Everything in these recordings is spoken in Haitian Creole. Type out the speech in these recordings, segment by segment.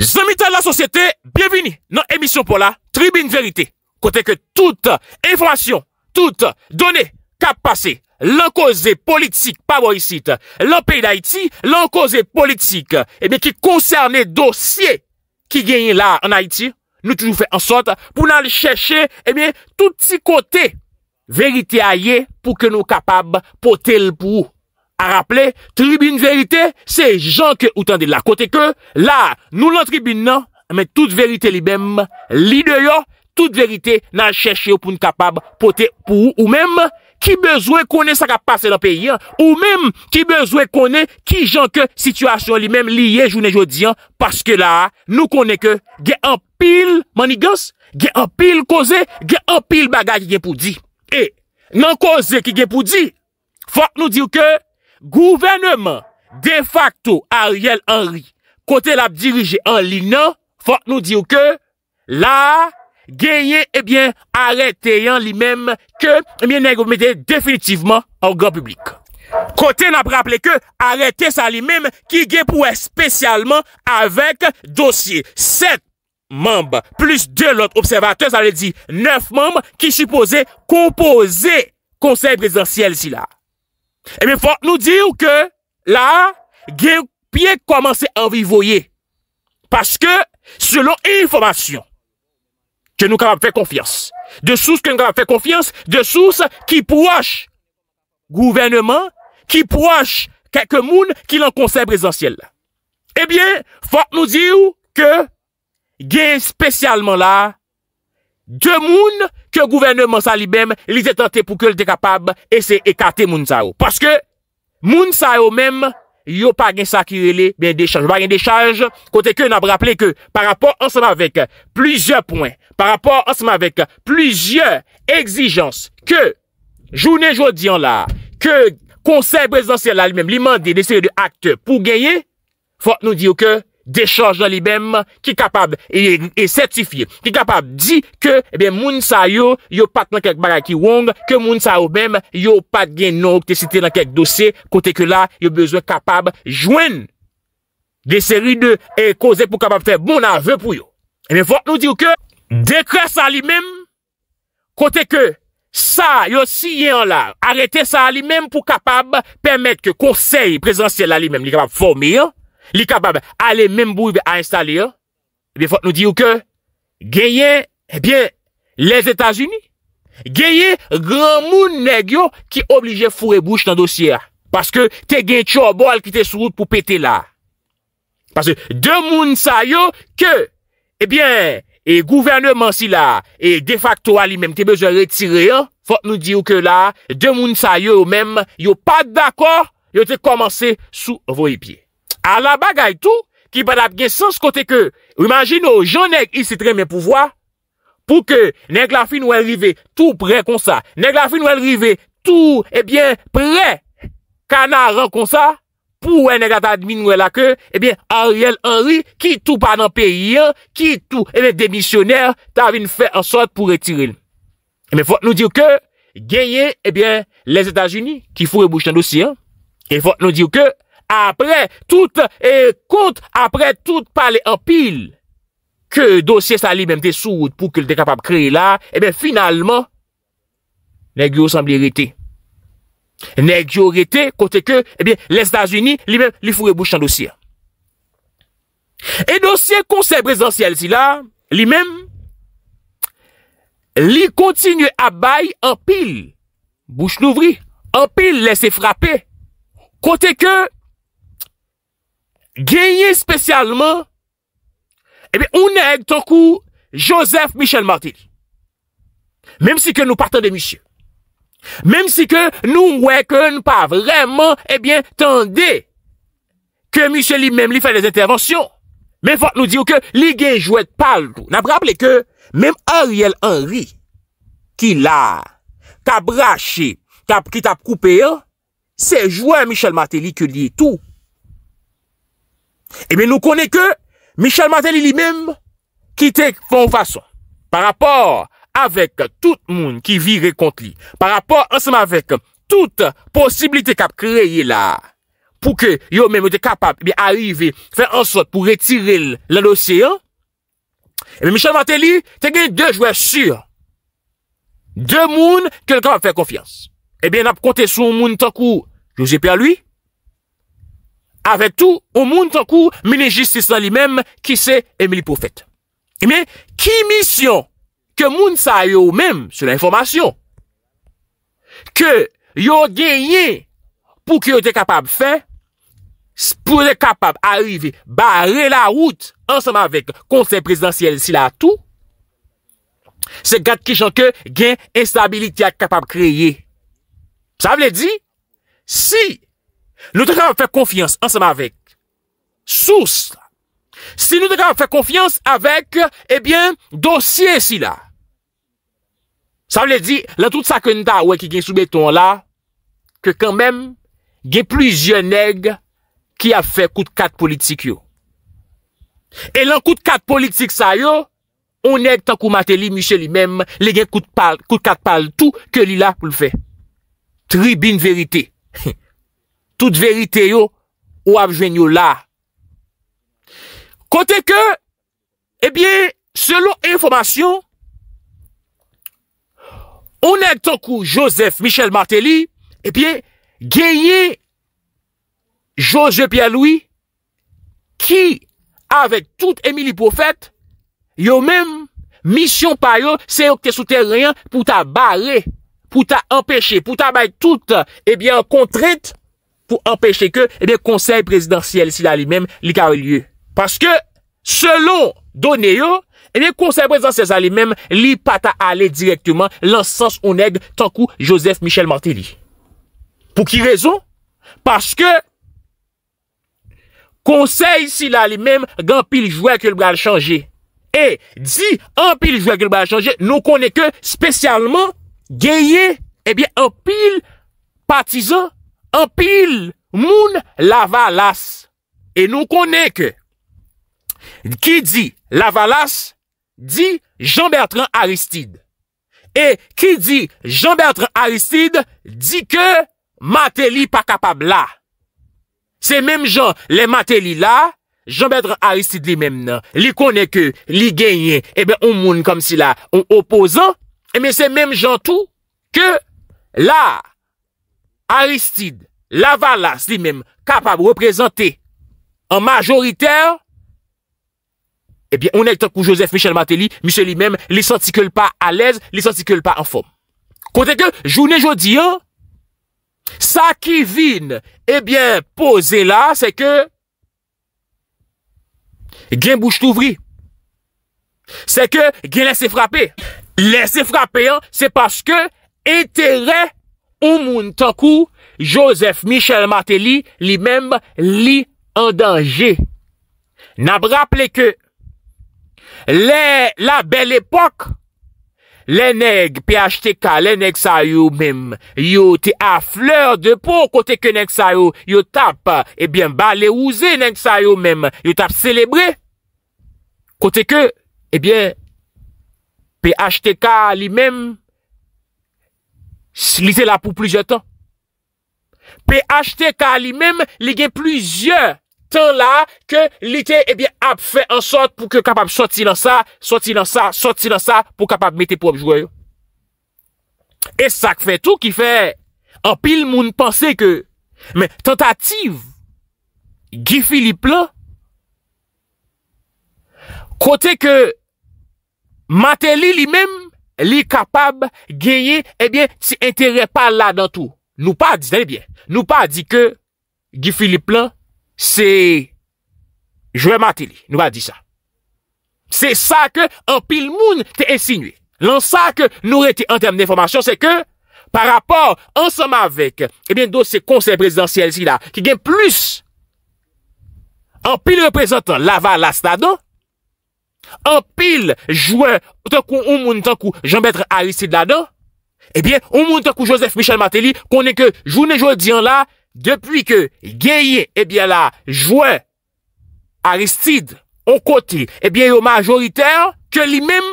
Zanmita la sosyete, bienveni nan emisyon pou la Tribune Verite. Kote ke tout informasyon, tout done kap pase, lankoze politik, pavoyisit, lankoze politik, ki konserne dosye ki genye la an Haiti, nou toujou fe ansot pou nan li cheshe tout ti kote verite a ye pou ke nou kapab pote l pou ou. a rapple, tribune verite, se jan ke utande la kote ke, la, nou lan tribune nan, men tout verite li bem, li deyo, tout verite nan cheshe ou pou n kapab pote pou ou mem, ki bezwe kone sa kapase la peyi, ou mem, ki bezwe kone ki jan ke situasyon li mem li yej ou ne jodi an, paske la, nou kone ke, ge an pil manigans, ge an pil koze, ge an pil bagaj ki gen pou di, e, nan koze ki gen pou di, fok nou di ou ke, Gouvernement de facto Ariel Henry kote lap dirije an li nan, fok nou diyo ke la genye non? ebyen eh arete yan li menm ke mien eh nan gomete definitivman an gwa publik. Kote nap rappele ke arete sa li menm ki gen pou espesyalman avek dosye. 7 membe plus 2 lot observate sa li di 9 membe ki supose kompose konsey prezidentiel si la. Ebe, eh fote nou diyo ke la gen pye komanse an vivoye Paske selon informasyon Ke nou kapap fe konfians De sous ke nou kapap fe konfians De sous ki pouache Gouvernement Ki pouache kak ke moun ki lan konsep prezantiel Ebe, eh fote nou diyo ke gen spesyalman la de moun ke gouvernement sa li bem li zetante pou ke l te kapab e se ekate moun sa ou. Paske moun sa ou mem yo pa gen sakyele, ben de chanj, ba gen de chanj, kote ke nan ap rappele ke par rapport anseman vek plizye pouen, par rapport anseman vek plizye exijans, ke jounen joun diyon la, ke konser prezidential la li mem li mande de seye de akte pou genye, fote nou diyo ke... de chanj nan li mem, ki kapab e certifiye, ki kapab di ke moun sa yo yo pat nan kek bagay ki wong, ke moun sa yo mem, yo pat gen nou te siti nan kek dosye, kote ke la yo bezwen kapab jwen de seri bon eh de e koze pou kapab fè bonan vè pou yo e mè fòk nou di yo ke, dekre sa li mem kote ke sa yo siye an la arete sa li mem pou kapab pèmèt ke konsey presensye la li mem li kapab fòmè yon li kabab, ale menm bouy be a installe yo, eh be fote nou diyo ke, genyen, e eh bien, les Etats-Unis, genyen, gran moun neg yo, ki oblige fure bouche nan dosye a, paske te geny tcho bo al ki te soud pou pete la, paske de moun sayo ke, e bien, e gouvernement si la, e defakto a li menm, te bezon retire yo, fote nou diyo ke la, de moun sayo yo menm, yo pat dako, yo te komanse sou voye pie. a la bagay tou, ki ban ap gen sans kote ke, w imanjin nou, jonek isi tremen pou vwa, pou ke neg la fi nou elrive, tou pre konsa, neg la fi nou elrive, tou, e bien, pre, kana ren konsa, pou e negata admin nou elake, e bien, Ariel Henry, ki tou panan peyi, ki tou, e ben, demisyoner, ta avin fè ansot pou retiril. E men, fote nou dir ke, genye, e ben, les Etats-Unis, ki fure bouche tan dosi, e fote nou dir ke, apre tout e kont, apre tout pale en pil, ke dosye sa li menm te sou, pou ke l te kapab kre la, e ben finalman, negyo san li rete. Negyo rete, kont e ke, e ben, le Stasiuni, li menm li fure bouche an dosye. E dosye konsep rezansiyal si la, li menm, li kontinu abay en pil, bouche nouvri, en pil lese frape, kont e ke, genye spesyalman, ebe, unèk ton kou, Joseph Michel Martelly. Mèm si ke nou partan de misyon. Mèm si ke nou wèkèn pa vreman, ebyen, tende ke misyon li mèm li fè des intervensyon. Mèm fòt nou diyo ke li genjouèt pal dou. Nèm rapple ke, mèm Ariel Henry ki la tab rachè, ki tab koupè, sejouè Michel Martelly ki li etou Ebe nou kone ke Michel Martelly li menm ki te fon fason. Par rapport avek tout moun ki vi re kont li. Par rapport anseman avek tout posibilite kap kreye la pou ke yo menm eh ou eh te kapab ebe arrive fè ansot pou retire l'anosean. Ebe Michel Martelly te geni de jwè sur. De moun kel kapab fè konfians. Ebe nap kontè sou moun tankou josepe a lui. avè tout, ou moun tankou moun enjistis nan li mèm ki se Emilie Poufette. E mè, ki misyon ke moun sa yo mèm sou l'informasyon ke yo genye pou ki yo te kapab fè, pou de kapab arive barre la wout ansama vek kontre presidansiyel si la tout, se gade kishan ke gen instabiliti ak kapab kreye. Sa vle di, si si Nou te kap ap fè konfiyans ansem avèk. Sous. Si nou te kap ap fè konfiyans avèk, ebyen, eh dosye si la. Sa wè di, lan tout sa kenda wè ki gen soubeton la, ke kanmèm, gen plujye neg ki ap fè kout kat politik yo. E lan kout kat politik sa yo, on neg tankou mate li, miche li mèm, le gen kout kat pal tout, ke li la pou l'fè. Tribine verite. Hi! tout verite yo ou ap jwen yo la. Kote ke, e eh bie, selon informasyon, ou netan kou Joseph Michel Martelly, e eh bie, genye, genye, Joseph Pierre Louis, ki, avek tout Emily Prophète, yo men, misyon payo, se yo kte sou teryen, pou ta bale, pou ta empèche, pou ta bale tout, e eh bie, kontret, empèche ke konsey eh prezidansyèl si la li mèm li kawe liye. Paske, selon donè yo, konsey eh prezidansyèl li pata ale direktouman lansans ou neg tan kou Joseph Michel Martelly. Pou ki rezon? Paske, konsey si la li mèm gan pil jouè kèl bral chanjè. E, di, an pil jouè kèl bral chanjè, nou konè ke spesyalman gèye, ebyen, an pil patizan An pil moun la valas. E nou konen ke. Ki di la valas, di Jean-Bertrand Aristide. E ki di Jean-Bertrand Aristide, di ke Mateli pa kapab la. Se menm jan, le Mateli la, Jean-Bertrand Aristide li menm nan. Li konen ke, li genyen, ebe on moun kom si la, on opozan, ebe se menm jan tou, ke la. Aristide Lavalas li mèm kapab reprezentè an majoriter, ebyen, eh on el takou Joseph Michel Matéli, misè li mèm, li santi ke l'pa alèz, li santi ke l'pa an fòm. Kote ke, jounè jodi, sa ki vin ebyen eh pose la, se ke gen bouche t'ouvri. Se ke gen lese frape. Lese frape, se paske, etere O moun tankou, Joseph Michel Martelly li mèm li an danje. N ap rapple ke, la bel epok, le neg PHTK, le neg sa yo mèm, yo te a fleur de pou kote ke neg sa yo, yo tap, ebyen, eh ba le ouze neg sa yo mèm, yo tap celebre, kote ke, ebyen, eh PHTK li mèm, li te la pou plizye tan pe achte ka li mem li gen plizye tan la ke li te ebyen eh ap fe an sot pou ke kapab soti nan sa soti nan sa, soti nan sa pou kapab mete pou ap jwe yo e sak fe tout ki fe an pil moun pense ke me tentative gifi li plan kote ke mater li li mem li kapab genye, ebyen, ti entere pa la dan tou. Nou pa di, tan ebyen, nou pa di ke, Gifili plan, se, jwè matili, nou pa di sa. Se sa ke, an pil moun te ensinwe. Lan sa ke, nou rete an term de informasyon, se ke, pa rapor, an soma vek, ebyen, dos se konser prezidentiel si la, ki gen plus, an pil reprezentan lavar la stado, an pil jwen ou moun tankou jan betre Aristide la dan ebyen eh ou moun tankou Joseph Michel Martelly konen ke jounen joun diyan la depuy ke genye ebyen eh la jwen Aristide on kote ebyen eh yo majoriter ke li mem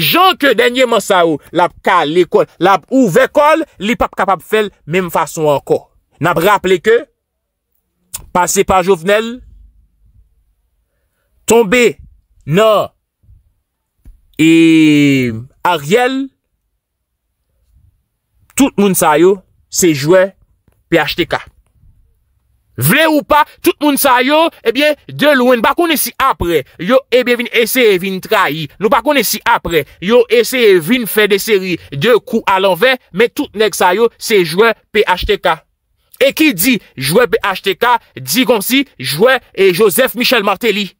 jan ke denye monsa ou ou vekol li pap kapap fel mem fason anko nan ap rappele ke pase pa jovenel tombe No, e Ariel, tout moun sayo se jwe PHTK. Vle ou pa, tout moun sayo, ebyen, de lwen, bako nesi apre, yo ebyen vini eseye vini trahi, nou bako nesi apre, yo eseye vini fe de seri, de kou alan ven, me tout nek sayo se jwe PHTK. E ki di jwe PHTK, di gonsi jwe e Joseph Michel Martelly.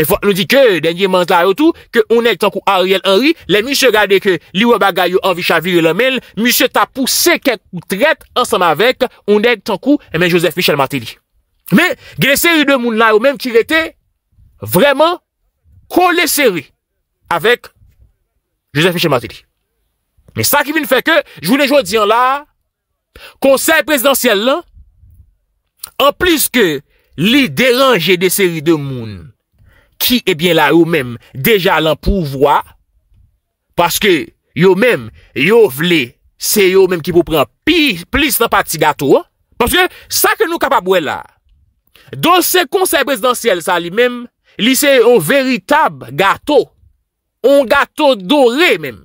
E nou di ke denye manz la yotou, ke onèk tankou Ariel Henry, lè mi se gade ke Leroy Bagayou anvi chavire lè e men, mi se tapou se ke koutret ansanm avèk, onèk tankou Joseph Michel Martelly. Mè, gè lè seri de moun la yotou mèm kirete, vrèman, kon lè seri avèk Joseph Michel Martelly. Mè sa ki vin fè ke, jounè joun diyan la, konsèl presidansyèl lan, an plis ke li deranje de seri de moun, Ki ebyen eh la yo mèm, deja lan pouvoi. Paske yo mèm, yo vle, se yo mèm ki pou pran pi plis nan pati gato. Paske sa ke nou kapap wè la. Don se konsey presidansyel sa li mèm, li se yo veritab gato. On gato dore mèm.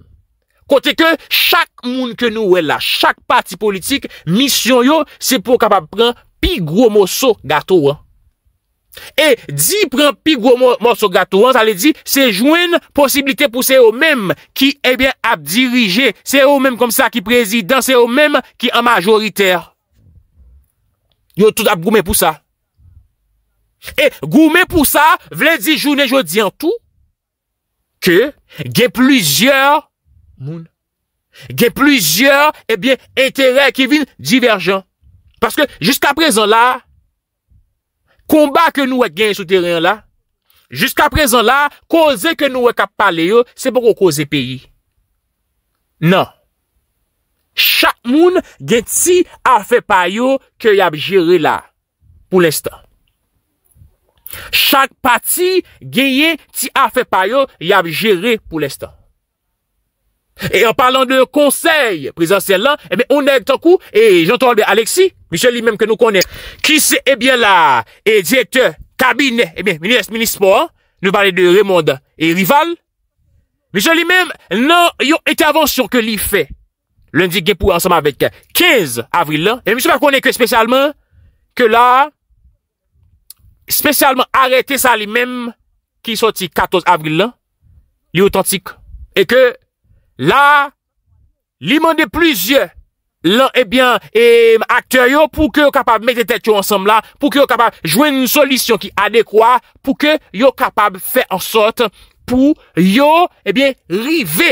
Kote ke chak moun ke nou wè la, chak pati politik, misyon yo se pou kapap pran pi gros moso gato wè. E di prempi gwo monsogatou an, sa le di se jwen posibilite pou se yo menm ki ebyen eh ap dirije, se yo menm kom sa ki prezident, se yo menm ki an majoriter. Yo tout ap goumen pou sa. E goumen pou sa, vle di jounen jodi an tou, ke gen plizyeur, moun, gen plizyeur, ebyen eh enterey ki vin diverjan. Paske, jiska prezon la, Koumba ke nou e gen sou teren la, Juska prezon la, Koze ke nou e kap pale yo, Se pou kouze peyi. Nan, Chak moun gen ti afe payo, Ke yab jere la, Pou lestan. Chak pati gen ye, Ti afe payo, Yab jere pou lestan. Et en parlant de conseil Présentiel lan, eh et ben on a etan kou Et j'entou albe Alexi, monsieur li men Que nou konen, ki se e eh bien la Et diète kabine Et ben, ministre, ministre, nous parle de remonde Et rival Monsieur li men, nan yon etavons Sur ke li fe, lundi gepou Ensemme avek 15 avril lan Et monsieur pa konen ke spesyalman Ke la Spesyalman arete sa li men Ki soti 14 avril lan Li autantik, e ke La, li mende plizye, lan, ebyen, eh eh, akter yo pou ke yo kapab mette tet yo ansem la, pou ke yo kapab jwen nou solisyon ki adekwa, pou ke yo kapab fè an sot pou yo, ebyen, eh rive.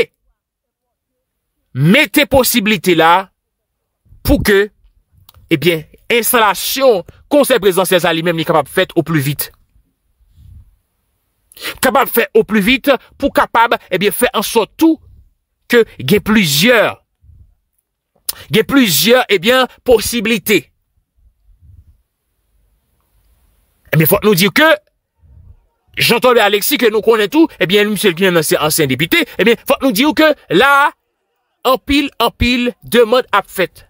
Mette posibilite la pou ke, ebyen, instalasyon konser prezant sezali men ni kapab fèt ou plu vit. Kapab fèt ou plu vit pou kapab, ebyen, fè an sot tout. ke ge pluzyeur ge pluzyeur ebyen eh posibilite ebyen eh fote nou diyo ke jantan be Alexi ke nou konen tou ebyen eh msèl kine anse anse indepite ebyen fote nou diyo ke la anpil anpil deman apfet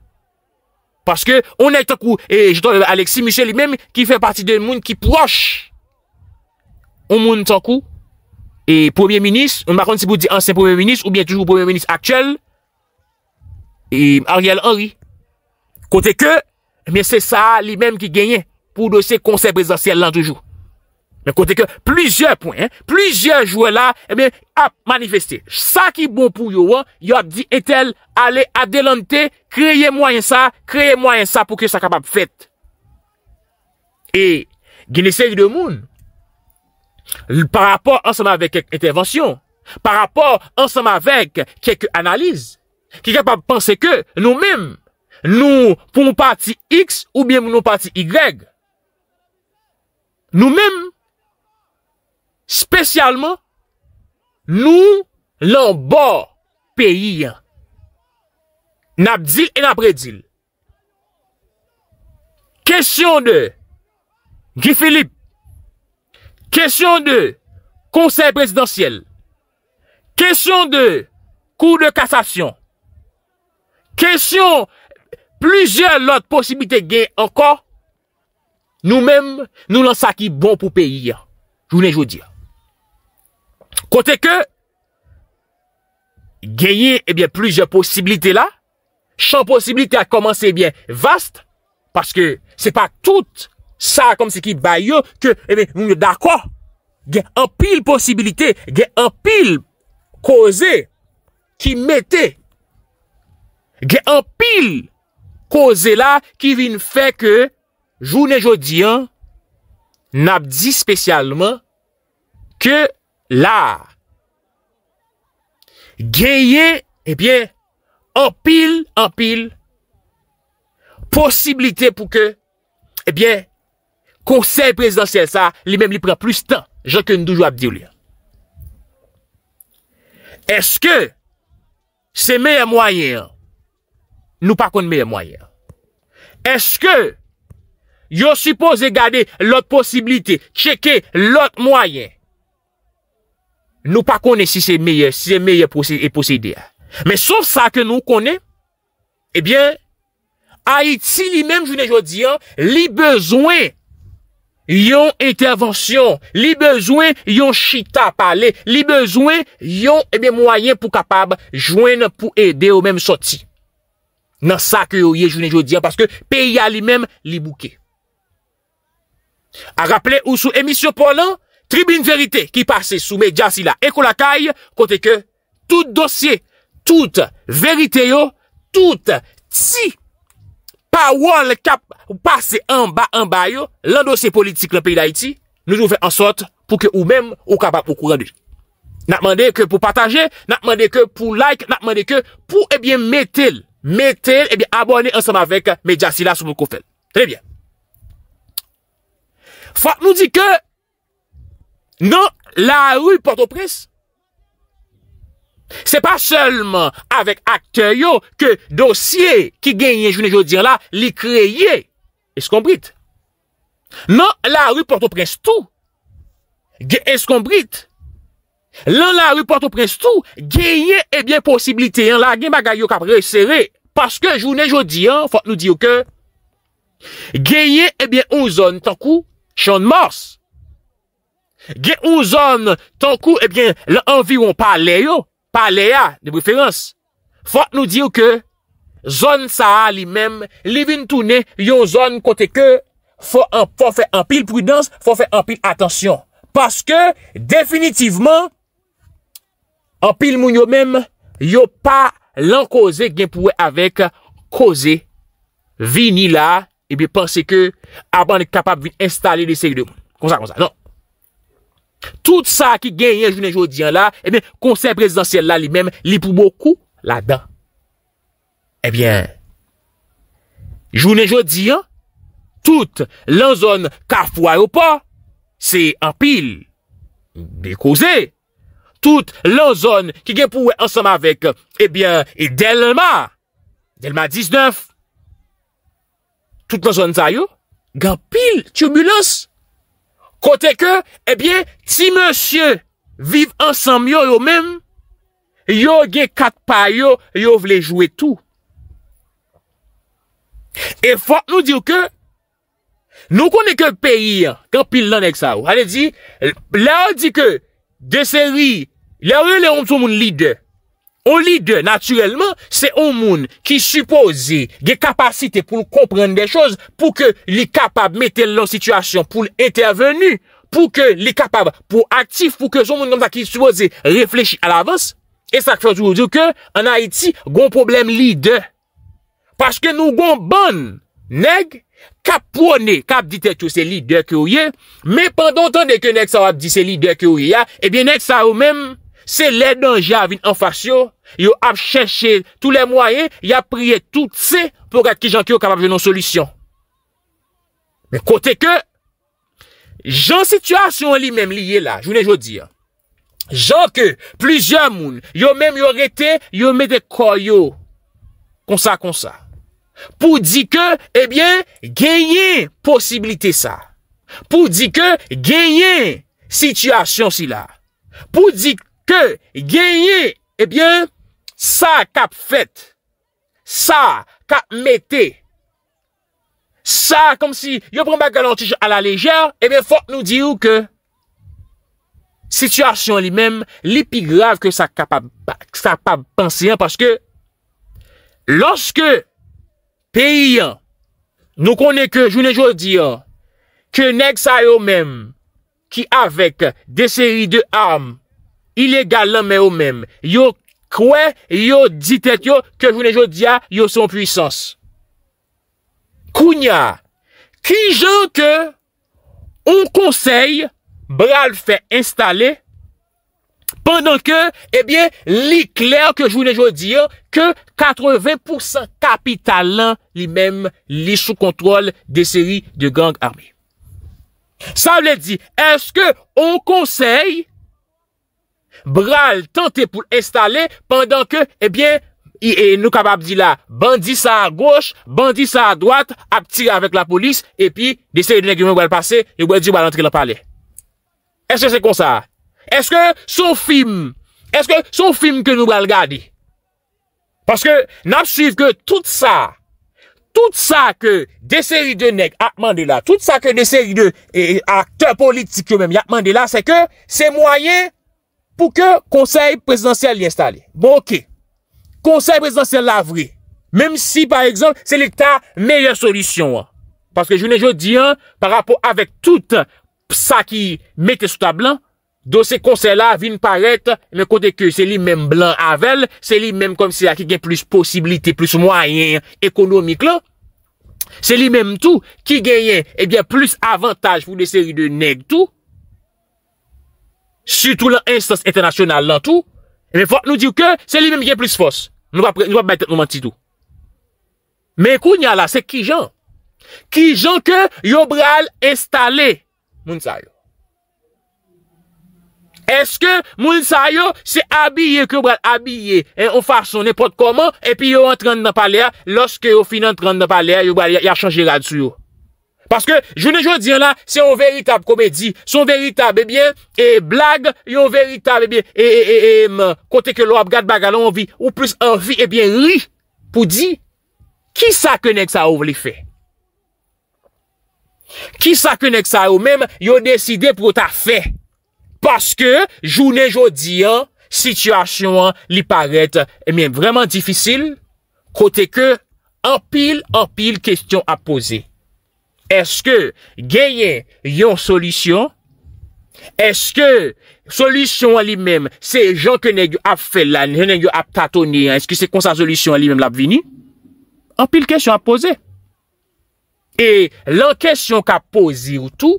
paske onen tan kou e jantan be Alexi msèl li men ki fè pati de moun ki pwosh on moun tan kou Et Premier Ministre, on m'aconte si pou di anse Premier Ministre ou bien toujou Premier Ministre aktuel, et Ariel Henry, kote ke, men se sa li men ki genye pou dosye konsep presidansiyel lan toujou. Men kote ke, plizye pouen, plizye jouè la, eh a manifesté. Sa ki bon pou yo wan, yo ap di etel, ale adelante, kreye mwen sa, kreye mwen sa pou ke sa kapap fète. Et Guinness Air de Moune, Par rapport ansem avèk kèk intervensyon. Par rapport ansem avèk kèk analize. Kèk apap pense kè nou mèm. Nou pou nou pati X ou bien nou pati Y. Nou mèm. Spesyalman. Nou lan bo peyi an. Nap dil en apre dil. Kèsyon de. Guy Philippe. Question de conseil présidentiel. Question de cours de cassation. Question, plusieurs autres possibilités gain encore. Nous-mêmes, nous lançons qui bon pour pays. Je vous dire. Côté que, gagner, eh bien, plusieurs possibilités là. Champ possibilité à commencer bien vaste. Parce que c'est pas toutes Sa kom se ki bay yo, ke, ebe, mwen yo da kwa? Ge an pil posibilite, ge an pil koze, ki mette. Ge an pil koze la, ki vin fe ke, jounen jodi an, nap di spesyalman, ke la. Ge ye, ebe, eh an pil, an pil, posibilite pou ke, ebe, eh Konsey presidansel sa, li men li pre plus tan. Je ke nou jwa ap di ou li an. Eske, se meyè mwayen an, nou pa kon meyè mwayen an. Eske, yo suppose gade lout posibilite, cheke lout mwayen. Nou pa konen si se meyè, si se meyè e posede an. Men souf sa ke nou konen, eh ebyen, a iti li men jounen jodi an, li bezwen Yon intervensyon, li bezwen, yon chita pale, li bezwen, yon eme eh mwayen pou kapab jwen pou ede yo menm soti. Nan sa ke yo ye jounen joun diyan, paske peya li menm li bouke. A rappele ou sou emisyon polan, Tribune Verite ki pase sou media si la ekolakay, kote ke tout dosye, tout verite yo, tout tsi. pa ou an le kap pase an ba an bayo, lan dosye politik lan peyi da iti, nou joun fè an sot pou ke ou men ou kapak pou kou rande. Nan apmande ke pou pataje, nan apmande ke pou like, nan apmande ke pou ebyen eh metel, metel ebyen eh abone ansanm avek medja sila sou mou kou fèl. Trè bie. Fwa nou di ke, nan la rou porto presse, Se pa selman avek akteyo ke dosye ki genye jounen joudian la li kreye, eskombrit. Nan la ru portoprenstou, eskombrit. Nan la ru portoprenstou, genye ebyen posibiliteyan la gen magay yo kapre seri. Paske jounen joudian, fote nou diyo ke, genye ebyen eh ouzon tankou chanmors. Genye ouzon tankou ebyen eh la anviron paleyo. pa le a, de breferans, fote nou diyo ke, zon sa a li mem, li vin toune, yo zon kote ke, fote fè anpil prudens, fote fè anpil atensyon. Paske, definitivman, anpil moun yo mem, yo pa lan koze gen pouwe avek, koze, vini la, e bi pense ke, aban e kapab vin installe li se yi de moun. Kon sa kon sa, non. Tout sa ki genyen jounen joudiyan la, eh konsen prezidentsel la li men, li pou moukou la dan. Ebyen, eh jounen joudiyan, tout lan zon ka fwa ou pa, se an pil, dekoze. Tout lan zon ki gen pouwe ansam avek, ebyen, eh e delma, delma 19. Tout lan zon sa yo, gen pil, tumulus, Kote ke, ebyen, eh ti monsye vive ansam yo yo men, yo gen kat pa yo, yo vle jwe tou. E fwa nou dir ke, nou konen ke peyi ya, kapil lan ek sa ou, ale di, la ou di ke, de seri, la ou le om sou moun lider. Ou li de, naturelman, se ou moun ki suppose ge kapasite pou l'komprenne de choz, pou ke li kapab mette l'an situasyon pou l'intervenu, pou ke li kapab pou aktif, pou ke sou moun komta ki suppose reflechi al avans, e sak fèz ou diw ke, an Haiti, goun problem li de. Paske nou goun bon, neg, kap pwone, kap dite tout se li de ki ou ye, me pandantan de ke neg sa wap di se li de ki ou ye ya, ebyen eh neg sa ou men... Se lè dan jè avin an fasyon, yo ap chèche tout lè mwaye, yo ap priye tout sè pou ak ki jan ki yo kapap jè nan solisyon. Mè kote ke, jan situasyon li mèm liye la, jounè e jò di, jan ke, plizè moun, yo mèm yo rete, yo mè de koyo, konsa konsa. Pou di ke, ebyen, genyen posibilite sa. Pou di ke, genyen situasyon si la. Pou di ke, Ke genye, ebyen, sa kap fèt. Sa kap metè. Sa, kom si yo pran pa galantij a la lejè, ebyen, fòk nou di ou ke situasyon li mèm, li pi grav ke sa kap apansè, paske, loske, peyi, nou konè ke, jounè jò di, ke nek sa yo mèm, ki avèk de seri de ame, ilè galan mè ou mèm. Yo kwe, yo ditek yo, ke jounè jò diya, yo son pwisans. Kounya, ki jò ke ou konsey bral fè installè, pendan ke, ebyen, eh li kler ke jounè jò diya, ke 80% kapitalan li mèm li sou kontrol de seri de gang armè. Sa wè di, eske ou konsey bral tante pou l'estale pandan ke, ebyen, eh e eh, nou kabab di la, bandi sa a goche, bandi sa a dwat, ap tire avèk la polis, epi, deseri de nek yon wèl pase, yon wèl di wèl antre l'apale. Ese se konsa? Ese ke sou film? Ese ke sou film ke nou bral gade? Paske, napsuiv ke tout sa, tout sa ke deseri de nek ap mande la, tout sa ke deseri de akte politik yo mèm ap mande la, se ke se mwayen pou ke konsey presidansyel li installe. Bon, ok. Konsey presidansyel la vre. Mem si, par exemple, se li ta meyè solisyon. Paske jounen jodi, par rapport avek tout sa ki meke suta blan, do se konsey la vin paret ne kote ke se li men blan avel, se li men kom si la ki gen plus posibilite, plus mwayen ekonomik la, se li men tout ki gen eh plus avantaj pou de seri de neg tout, Su tout l'instance internasyonal lantou E me fwa nou diw ke Se li mèm gen plus fos Nou wap bete nou manti tou Mè kou nyala se ki jan Ki jan ke yo bral Estale Mounsa yo Eske mounsa yo Se abye ke yo bral abye E ou fason nepot koman E pi yo entran nan palea Lorske yo fin entran nan palea Yo bral yachan jirad sou yo Paske, jounen jodi an la, se yon veritab komedi, se yon veritab, ebyen, eh e blag, yon veritab, ebyen, eh e, e, e, e, man, mm, kote ke lo ap gad baga la anvi, ou plus anvi, ebyen, eh ri, pou di, ki sa konek sa ou li fe? Ki sa konek sa ou, mem, yon deside pou ta fe? Paske, jounen jodi an, situasyon an, li paret, ebyen, vreman difisil, kote ke, anpil, anpil, kestyon ap posey. Eske genyen yon solisyon? Eske solisyon li menm se jan kenen yo ap felan, jenen yo ap tatone, eske se kon sa solisyon li menm la pvini? Anpil kesyon ap pose. E lan kesyon ka pose ou tou,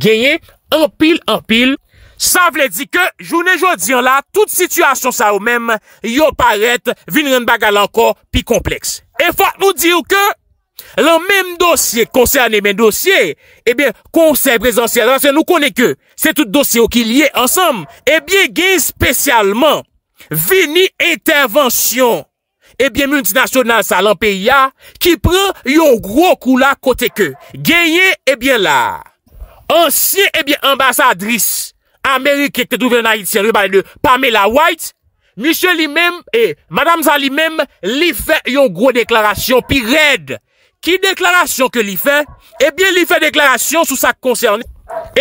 genyen anpil anpil. Sa vle di ke, jounen joudiyan la, tout situasyon sa ou menm, yo paret vinren baga lanko pi kompleks. E fwa nou di ou ke, Lan mèm dosye konsè anè mèm dosye, ebyen eh konsè prezantia, dan se nou konè kè, se tout dosye ou ki liye ansam, ebyen genye spesyalman, vini intervensyon, ebyen eh multinasyon nan sa lampè ya, ki prè yon gro kou la kote kè, genye ebyen eh la. Ansiye ebyen ambasadris, Amerike te douvè nan iti, rè balè de Pamela White, mishè li mèm, e, madame sa li mèm, li fè yon gro deklarasyon, pi redd, ki deklarasyon ke li fe, ebyen li fe deklarasyon sou sa koncerni,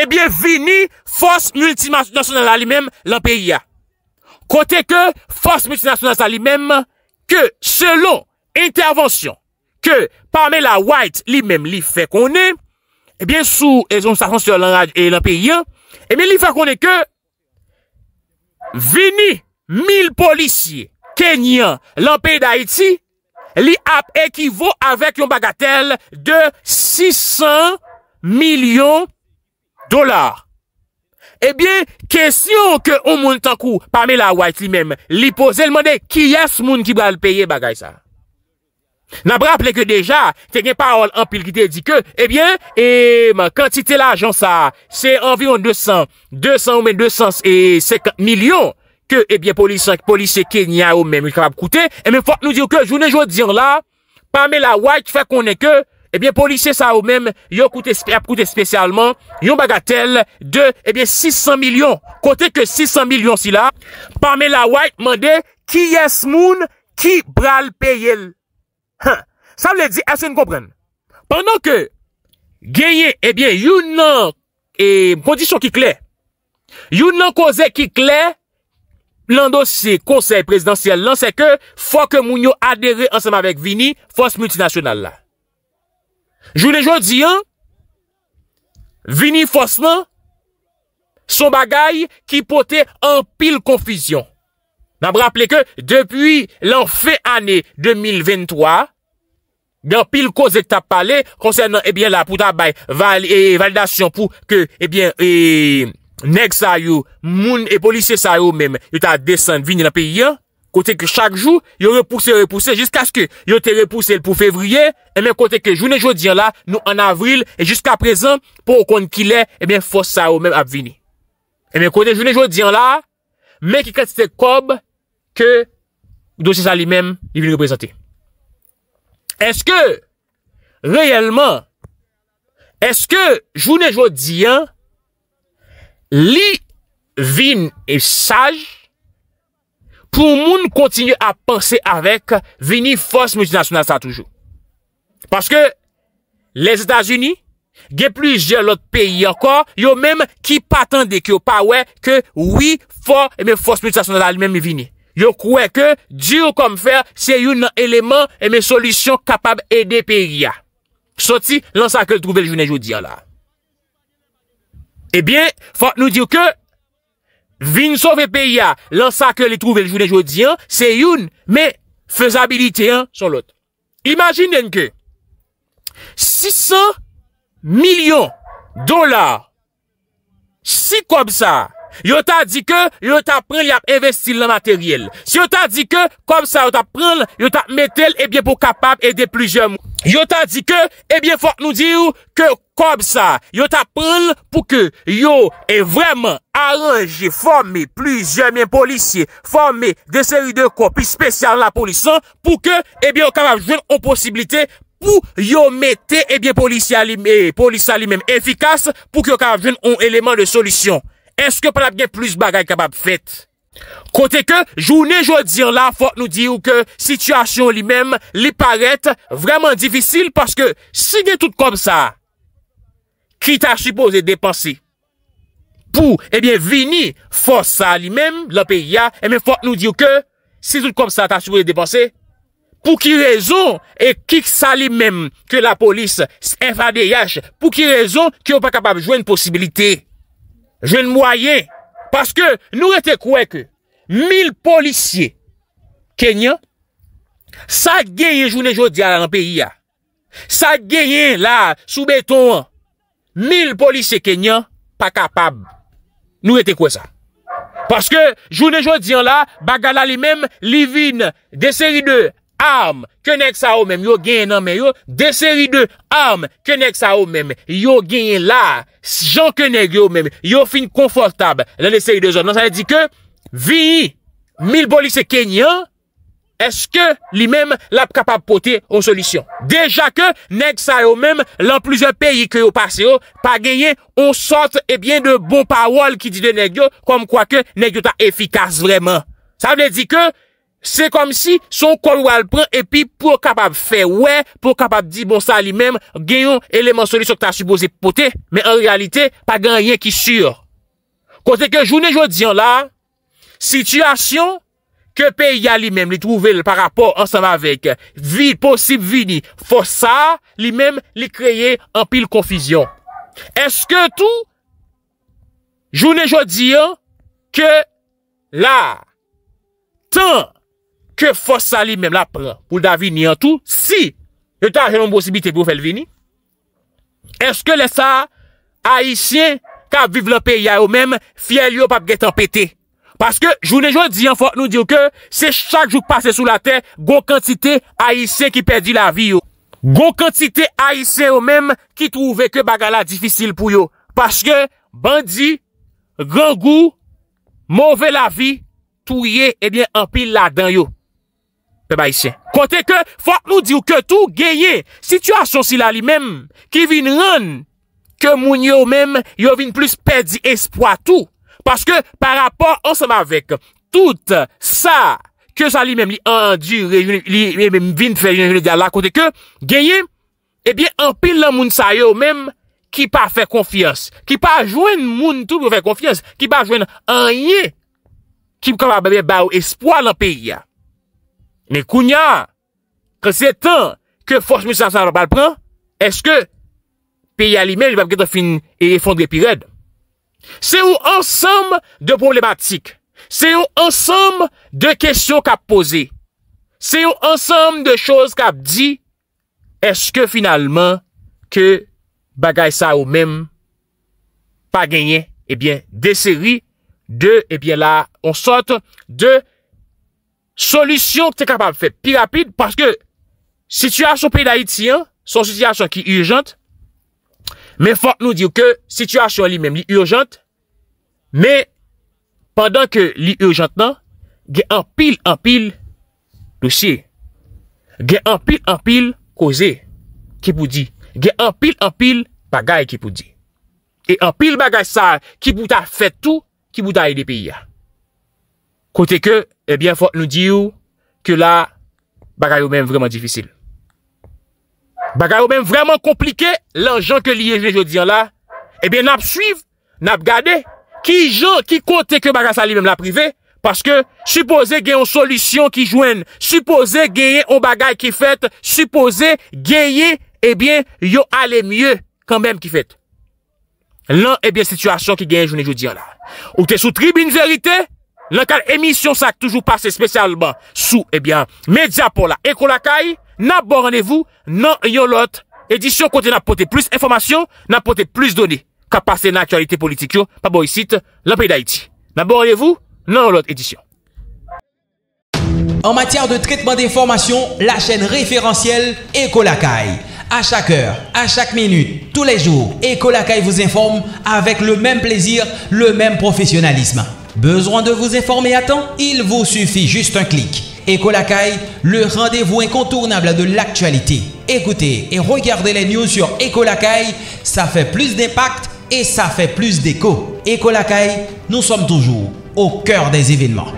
ebyen vini, fos multinasyonal li men, lan peyi ya. Kote ke fos multinasyonal li men, ke selon intervansyon, ke parmen la white li men li fe konen, ebyen sou, e son sa konen e lan peyi ya, ebyen li fe konen ke, vini, mil polisye, kenyan, lan peyi da eti, li ap ekivou avèk yon bagatel de 600 milyon dolar. Ebyen, kesyon ke ou moun tankou, pame la white li mèm, li pose lman de ki yas moun ki bral peye bagay sa. Na braple ke deja, te gen parol an pil ki te di ke, ebyen, eman, kantite la ajon sa, se anvyon 200, 200 ou men 250 milyon dolar. ke, ebyen, eh polisye, polisye kenya ou mèm, yon kapap koute, ebyen, fòk nou diyo ke, jounè jò diyon la, eh eh parmè la wajt, fèk konè ke, ebyen, polisye sa ou mèm, yon kapap koute spesyalman, yon bagatel, de, ebyen, 600 milyon, kote ke 600 milyon si la, parmè la wajt, mandè, ki yes moun, ki bral peyèl. Ha, sa m lè di, asen kòpren. Pendan ke, genye, ebyen, yon nan, e, kondisyon ki kle, nan dosye konsey prezidansyel lan se ke fwa ke mounyo adere anseman vek Vini fos multinasyonal la. Jou de jodi an, Vini fosman son bagay ki pote an pil konfisyon. Nan braple ke, depuy lan fe ane 2023, nan pil ko zek ta pale konsen nan ebyen la pou ta bay eh, validasyon pou ke ebyen eh e... Eh, Nèk sa yo, moun e polisye sa yo mèm, yo ta desan vini nan pe yon, kote ke chak jou, yo repouse repouse, jisk aske yo te repouse pou fevriye, e mè kote ke jounen jodi an la, nou an avril, e jisk aprezen, pou konkile, e mè fos sa yo mèm ap vini. E mè kote jounen jodi an la, mè ki kratite kob, ke dosye sa li mèm, li vini represente. Eske, reyelman, eske jounen jodi an, Li vin e saj pou moun kontinye a panse avek vini fos multinasyonal sa toujou. Paske les Etats-Unis, ge plujer lot peyi ankor, yo menm ki patande ki yo pawe ke wii fos e men fos multinasyonal li menm vini. Yo kwe ke diyo kom fèr se yon nan eleman e men solisyon kapab ede peyi ya. Soti lan sa ke l trouve l jounen joudi ya la. Ebyen, fote nou diyo ke Vinsove P.I.A. lan sa ke li trouve l jounen joudi an Se youn, me fezabilite an son lot Imaginen ke 600 milyon dolar Si kom sa Yo ta di ke yo ta pren li ap investi lan materyel Si yo ta di ke kom sa yo ta pren Yo ta metel ebyen pou kapap ede plujan moun Yo ta di ke, e bie fok nou di ou, ke kob sa, yo ta pril pou ke yo e vreman aranje formi plizye mien polisye, formi de seri de kopi spesyal la polisan pou ke e bie okarav jwen ou posibilite pou yo mette e bie polisya li men, polisya li men efikas pou ke okarav jwen ou eleman de solisyon. Eske para bie pliz bagay kabab fet? Kote ke, jounen jwa dir la Fok nou di ou ke, sityasyon li mem Li paret, vreman difisil Paske, si de tout kom sa Ki ta supose Depansi Pou, e bien, vini Fos sa li mem, la pe ya E men, fok nou di ou ke, si tout kom sa ta supose Depansi, pou ki rezon E kik sa li mem Ke la polis, FADH Pou ki rezon, ki ou pa kapab jwen posibilite Jwen mwayen Paske nou ete kwe ke mil polisye kenyan sa geye jounen jodi an an peyi ya. Sa geye la soubeton mil polisye kenyan pa kapab. Nou ete kwe sa. Paske jounen jodi an la bagala li menm li vin de seri 2. arm, ke nek sa ou men, yo genye nan men yo, de seri de, arm, ke nek sa ou men, yo genye la, jan ke nek yo men, yo fin konfortab, la de seri de zonan, non, sa le di ke, vi, mil bolis e kenyan, eske li men la kapab poti ou solisyon. Deja ke, nek sa ou men, lan plizye peyi ki yo pase yo, pa genye ou sot e eh bien de bon pawol ki di de nek yo, kom kwa ke, nek yo ta efikas vreman. Sa le di ke, Se kom si son kon wale pren epi pou kapab fe wè, pou kapab di bon sa li menm genyon elemen soli soke ta supose potè, men en realite pa genyen ki sur. Kote ke jounen joun diyan la, sityasyon ke pe ya li menm li trouvel par rapport ansanm avèk, vi posib vini, fò sa li menm li kreye an pil konfisyon. Eske tou, jounen joun diyan, ke la, tan, che fos sali mem la pran pou davi ni an tou? Si, yo ta jenon bosi biti pou fel vini, eske lesa aisyen kap viv la pe ya eh yo mem, fiel yo pap getan pete? Paske, jounen joun di an fok nou di yo ke, se chak jou pase sou la ten, gwo kantite aisyen ki perdi la vi yo. Gwo kantite aisyen yo mem, ki touve ke bagala difisil pou yo. Paske, bandi, gangou, mouve la vi, touye ebyen an pil la den yo. Kote ke, fote nou di ou ke tou, geye, situasyon si la li menm, ki vin ron, ke moun yo menm, yo vin plus pedi espoi tou. Paske, par rapport, anseman vek, tout sa, ke sa li menm, li andi, li vin fredi, la kote ke, geye, ebyen, anpe la moun sa yo menm, ki pa fe konfiyans. Ki pa jwen moun tou pou fe konfiyans, ki pa jwen anye, ki pa ba ou espoi la pe ya. Ne kounya, kwen se tan, ke fos mou san san apal pran, eske, pe yalime, li pa pgeto fin, e fondre pi red. Se ou ansam de problematik, se ou ansam de kesyon kap pose, se ou ansam de choz kap di, eske finalman, ke bagay sa ou mem, pa genyen, eh ebyen, de eh seri, de, ebyen la, on sote, de, solisyon te kapab fè. Pi rapide paske situasyon pey da yi ti an son situasyon ki urgente men fote nou di yo ke situasyon li men li urgente men pandan ke li urgente nan ge an pil an pil dosye. Ge an pil an pil koze ki pou di. Ge an pil an pil bagay ki pou di. E an pil bagay sa ki pou ta fè tout ki pou ta yi de pi ya. Kote ke, ebyen fote nou di yo Ke la bagay ou men vreman Difisil Bagay ou men vreman komplike Lan jan ke liye jodi an la Ebyen nap suiv, nap gade Ki jan, ki kote ke bagay sa li men La prive, paske Supose genyon solusyon ki jwen Supose genyon bagay ki fet Supose genyon Ebyen yo ale mye Kan men ki fet Lan ebyen situasyon ki genyon jodi an la Ou te sou tribin verite nan émission émission ça toujours passé spécialement sous eh et bien média pour la Eko Lakay, bon lot édition plus information n'a plus données' qu'a passé l'actualité politique, yo, pa bon site d'Haïti. pays d'Haïti vous bon En matière de traitement d'informations, la chaîne référentielle Ecolacaille. À chaque heure, à chaque minute, tous les jours, Ecolacaille vous informe avec le même plaisir, le même professionnalisme. Besoin de vous informer à temps Il vous suffit juste un clic. Ecolacay, le rendez-vous incontournable de l'actualité. Écoutez et regardez les news sur Ecolacay, ça fait plus d'impact et ça fait plus d'écho. Ecolacay, nous sommes toujours au cœur des événements.